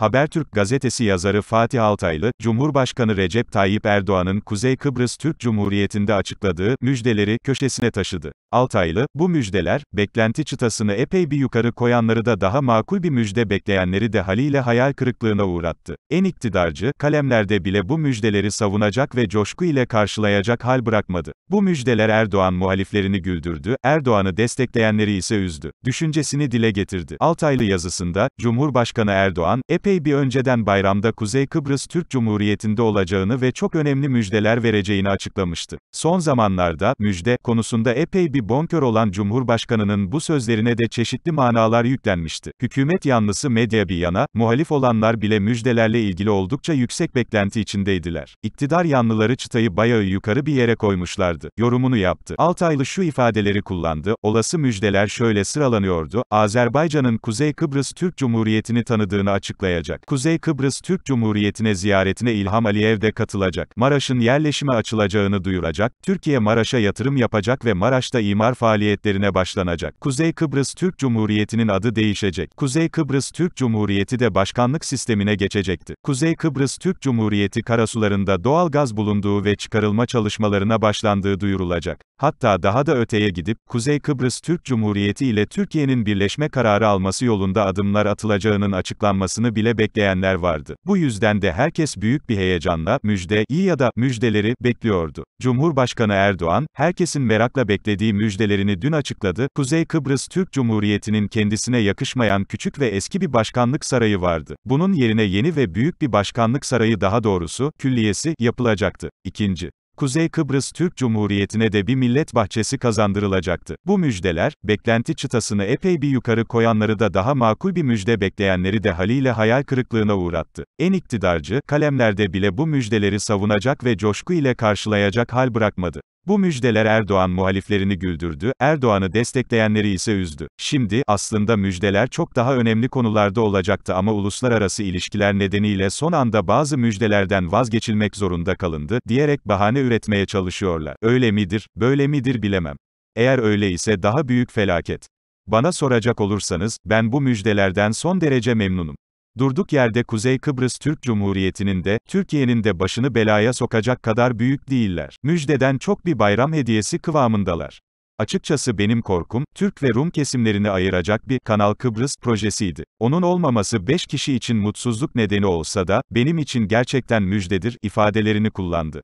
Habertürk gazetesi yazarı Fatih Altaylı, Cumhurbaşkanı Recep Tayyip Erdoğan'ın Kuzey Kıbrıs Türk Cumhuriyeti'nde açıkladığı müjdeleri köşesine taşıdı. Altaylı, bu müjdeler, beklenti çıtasını epey bir yukarı koyanları da daha makul bir müjde bekleyenleri de haliyle hayal kırıklığına uğrattı. En iktidarcı, kalemlerde bile bu müjdeleri savunacak ve coşku ile karşılayacak hal bırakmadı. Bu müjdeler Erdoğan muhaliflerini güldürdü, Erdoğan'ı destekleyenleri ise üzdü. Düşüncesini dile getirdi. Altaylı yazısında, Cumhurbaşkanı Erdoğan, epey epey bir önceden bayramda Kuzey Kıbrıs Türk Cumhuriyeti'nde olacağını ve çok önemli müjdeler vereceğini açıklamıştı. Son zamanlarda, müjde, konusunda epey bir bonkör olan Cumhurbaşkanı'nın bu sözlerine de çeşitli manalar yüklenmişti. Hükümet yanlısı medya bir yana, muhalif olanlar bile müjdelerle ilgili oldukça yüksek beklenti içindeydiler. İktidar yanlıları çıtayı bayağı yukarı bir yere koymuşlardı. Yorumunu yaptı. Altaylı şu ifadeleri kullandı, olası müjdeler şöyle sıralanıyordu, Azerbaycan'ın Kuzey Kıbrıs Türk Cumhuriyeti'ni tanıdığını açıklayan başlayacak. Kuzey Kıbrıs Türk Cumhuriyeti'ne ziyaretine İlham Aliyev de katılacak. Maraş'ın yerleşime açılacağını duyuracak. Türkiye Maraş'a yatırım yapacak ve Maraş'ta imar faaliyetlerine başlanacak. Kuzey Kıbrıs Türk Cumhuriyeti'nin adı değişecek. Kuzey Kıbrıs Türk Cumhuriyeti de başkanlık sistemine geçecekti. Kuzey Kıbrıs Türk Cumhuriyeti karasularında doğal gaz bulunduğu ve çıkarılma çalışmalarına başlandığı duyurulacak. Hatta daha da öteye gidip, Kuzey Kıbrıs Türk Cumhuriyeti ile Türkiye'nin birleşme kararı alması yolunda adımlar atılacağının açıklanmasını bile ile bekleyenler vardı. Bu yüzden de herkes büyük bir heyecanla müjde, iyi ya da müjdeleri bekliyordu. Cumhurbaşkanı Erdoğan, herkesin merakla beklediği müjdelerini dün açıkladı. Kuzey Kıbrıs Türk Cumhuriyeti'nin kendisine yakışmayan küçük ve eski bir başkanlık sarayı vardı. Bunun yerine yeni ve büyük bir başkanlık sarayı daha doğrusu, külliyesi, yapılacaktı. İkinci. Kuzey Kıbrıs Türk Cumhuriyeti'ne de bir millet bahçesi kazandırılacaktı. Bu müjdeler, beklenti çıtasını epey bir yukarı koyanları da daha makul bir müjde bekleyenleri de haliyle hayal kırıklığına uğrattı. En iktidarcı, kalemlerde bile bu müjdeleri savunacak ve coşku ile karşılayacak hal bırakmadı. Bu müjdeler Erdoğan muhaliflerini güldürdü, Erdoğan'ı destekleyenleri ise üzdü. Şimdi, aslında müjdeler çok daha önemli konularda olacaktı ama uluslararası ilişkiler nedeniyle son anda bazı müjdelerden vazgeçilmek zorunda kalındı, diyerek bahane üretmeye çalışıyorlar. Öyle midir, böyle midir bilemem. Eğer öyle ise daha büyük felaket. Bana soracak olursanız, ben bu müjdelerden son derece memnunum. Durduk yerde Kuzey Kıbrıs Türk Cumhuriyeti'nin de, Türkiye'nin de başını belaya sokacak kadar büyük değiller. Müjdeden çok bir bayram hediyesi kıvamındalar. Açıkçası benim korkum, Türk ve Rum kesimlerini ayıracak bir Kanal Kıbrıs projesiydi. Onun olmaması 5 kişi için mutsuzluk nedeni olsa da, benim için gerçekten müjdedir ifadelerini kullandı.